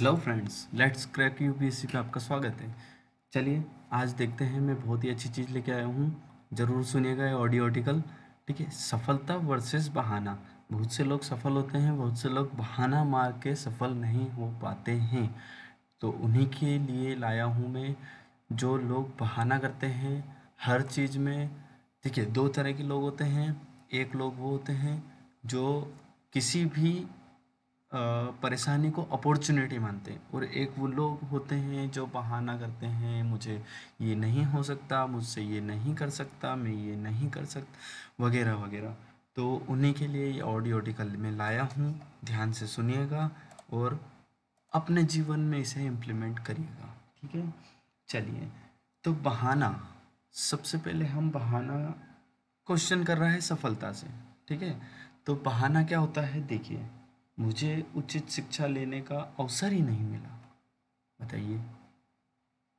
hello friends let's crack U S पे आपका स्वागत है चलिए आज देखते हैं मैं बहुत ही अच्छी चीज़ लेके आया हूँ ज़रूर सुनिएगा ये ऑडियो आर्टिकल ठीक है सफलता वर्सेस बहाना बहुत से लोग सफल होते हैं बहुत से लोग बहाना मार के सफल नहीं हो पाते हैं तो उन्हीं के लिए लाया हूँ मैं जो लोग बहाना करते हैं हर चीज़ में ठीक है दो तरह के लोग होते हैं एक लोग वो होते हैं जो किसी भी परेशानी को अपॉर्चुनिटी मानते हैं और एक वो लोग होते हैं जो बहाना करते हैं मुझे ये नहीं हो सकता मुझसे ये नहीं कर सकता मैं ये नहीं कर सकता वगैरह वगैरह तो उन्हीं के लिए ये ऑडियोटिकल में लाया हूँ ध्यान से सुनिएगा और अपने जीवन में इसे इम्प्लीमेंट करिएगा ठीक है चलिए तो बहाना सबसे पहले हम बहाना क्वेश्चन कर रहा है सफलता से ठीक है तो बहाना क्या होता है देखिए मुझे उचित शिक्षा लेने का अवसर ही नहीं मिला बताइए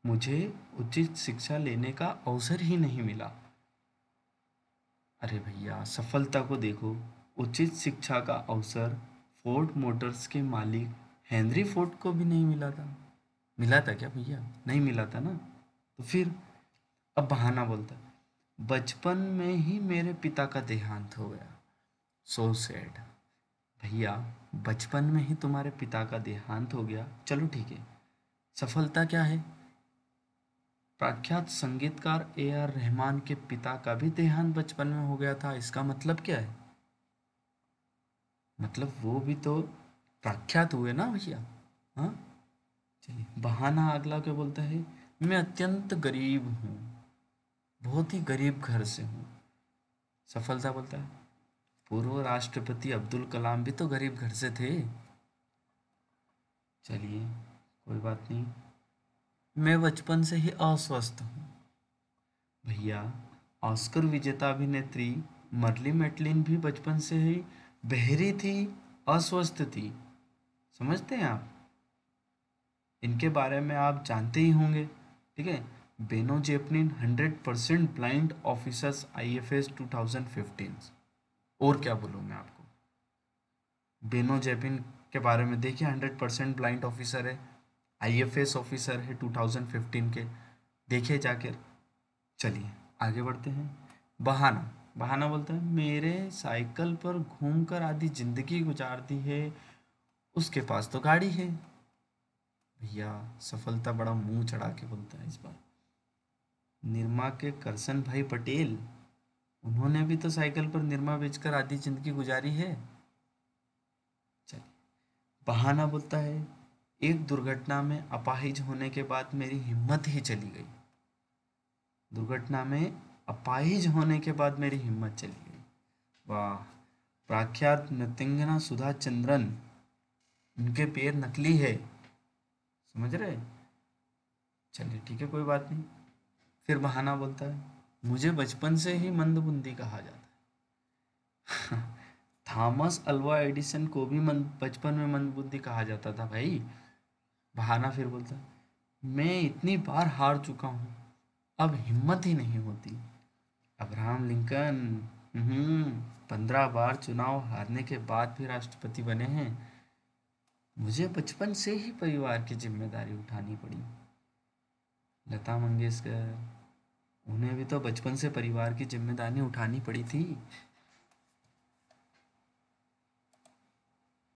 मुझे उचित शिक्षा लेने का अवसर ही नहीं मिला अरे भैया सफलता को देखो उचित शिक्षा का अवसर फोर्ड मोटर्स के मालिक हेनरी फोर्ड को भी नहीं मिला था मिला था क्या भैया नहीं मिला था ना तो फिर अब बहाना बोलता बचपन में ही मेरे पिता का देहांत हो गया सो so सैड भैया बचपन में ही तुम्हारे पिता का देहांत हो गया चलो ठीक है सफलता क्या है प्रख्यात संगीतकार ए आर रहमान के पिता का भी देहांत बचपन में हो गया था इसका मतलब क्या है मतलब वो भी तो प्रख्यात हुए ना भैया हाँ चलिए बहाना अगला क्या बोलता है मैं अत्यंत गरीब हूँ बहुत ही गरीब घर से हूँ सफलता बोलता है पूर्व राष्ट्रपति अब्दुल कलाम भी तो गरीब घर से थे चलिए कोई बात नहीं मैं बचपन से ही अस्वस्थ हूँ भैया ऑस्कर विजेता अभिनेत्री मरली मेटलिन भी बचपन से ही बहरी थी अस्वस्थ थी समझते हैं आप इनके बारे में आप जानते ही होंगे ठीक है Beno Zephine hundred percent blind officers I F S two thousand fifteen और क्या बोलूँ मैं आपको बेनो जैपिन के बारे में देखिए हंड्रेड परसेंट ब्लाइंड ऑफिसर है आईएफएस ऑफिसर है 2015 के देखे जाकर चलिए आगे बढ़ते हैं बहाना बहाना बोलते हैं मेरे साइकिल पर घूम कर आधी ज़िंदगी गुजार दी है उसके पास तो गाड़ी है भैया सफलता बड़ा मुंह चढ़ा के बोलता है इस बार निर्मा के करसन भाई पटेल उन्होंने भी तो साइकिल पर निरमा बेचकर आधी जिंदगी गुजारी है चलिए बहाना बोलता है एक दुर्घटना में अपाहिज होने के बाद मेरी हिम्मत ही चली गई दुर्घटना में अपाहिज होने के बाद मेरी हिम्मत चली गई वाह प्रख्यात नृत्यंगना सुधा चंद्रन उनके पैर नकली है समझ रहे चलिए ठीक है कोई बात नहीं फिर बहाना बोलता है मुझे बचपन से ही मंदबुद्धि कहा जाता है थॉमस अल्वा एडिसन को भी मन बचपन में मंदबुद्धि कहा जाता था भाई बहाना फिर बोलता मैं इतनी बार हार चुका हूँ अब हिम्मत ही नहीं होती अब्राहम लिंकन हम्म, पंद्रह बार चुनाव हारने के बाद भी राष्ट्रपति बने हैं मुझे बचपन से ही परिवार की जिम्मेदारी उठानी पड़ी लता मंगेशकर उन्हें भी तो बचपन से परिवार की जिम्मेदारी उठानी पड़ी थी